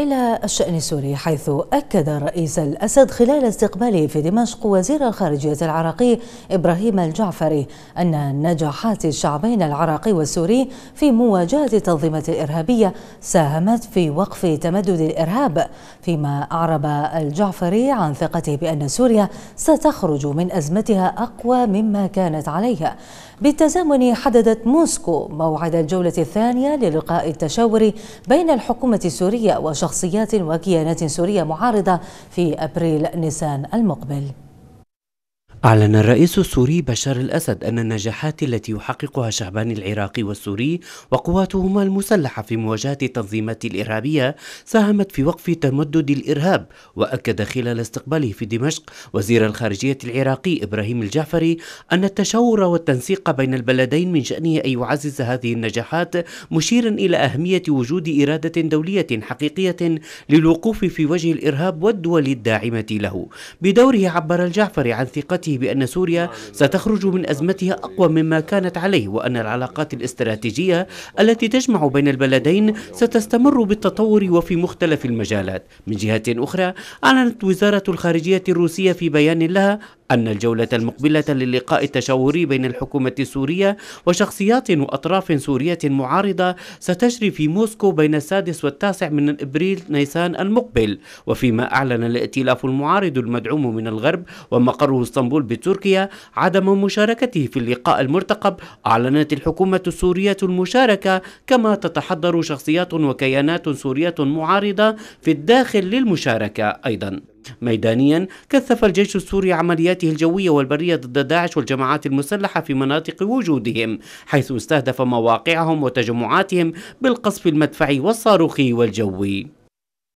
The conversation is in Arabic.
إلى الشأن السوري حيث أكد الرئيس الأسد خلال استقباله في دمشق وزير الخارجية العراقي إبراهيم الجعفري أن نجاحات الشعبين العراقي والسوري في مواجهة التنظيمات الإرهابية ساهمت في وقف تمدد الإرهاب فيما أعرب الجعفري عن ثقته بأن سوريا ستخرج من أزمتها أقوى مما كانت عليها بالتزامن حددت موسكو موعد الجولة الثانية للقاء التشاوري بين الحكومة السورية وشخص شخصيات وكيانات سورية معارضة في أبريل نيسان المقبل أعلن الرئيس السوري بشار الأسد أن النجاحات التي يحققها شعبان العراقي والسوري وقواتهما المسلحة في مواجهة التنظيمات الإرهابية ساهمت في وقف تمدد الإرهاب وأكد خلال استقباله في دمشق وزير الخارجية العراقي إبراهيم الجعفري أن التشاور والتنسيق بين البلدين من شأنه أن يعزز هذه النجاحات مشيرا إلى أهمية وجود إرادة دولية حقيقية للوقوف في وجه الإرهاب والدول الداعمة له بدوره عبر الجعفري عن ثقته تصريحاته بأن سوريا ستخرج من أزمتها أقوى مما كانت عليه وأن العلاقات الاستراتيجية التي تجمع بين البلدين ستستمر بالتطور وفي مختلف المجالات من جهة أخرى أعلنت وزارة الخارجية الروسية في بيان لها أن الجولة المقبلة للقاء التشاوري بين الحكومة السورية وشخصيات وأطراف سورية معارضة ستجري في موسكو بين السادس والتاسع من إبريل نيسان المقبل وفيما أعلن الائتلاف المعارض المدعوم من الغرب ومقره اسطنبول بتركيا عدم مشاركته في اللقاء المرتقب أعلنت الحكومة السورية المشاركة كما تتحضر شخصيات وكيانات سورية معارضة في الداخل للمشاركة أيضا ميدانيا كثف الجيش السوري عملياته الجوية والبرية ضد داعش والجماعات المسلحة في مناطق وجودهم حيث استهدف مواقعهم وتجمعاتهم بالقصف المدفعي والصاروخي والجوي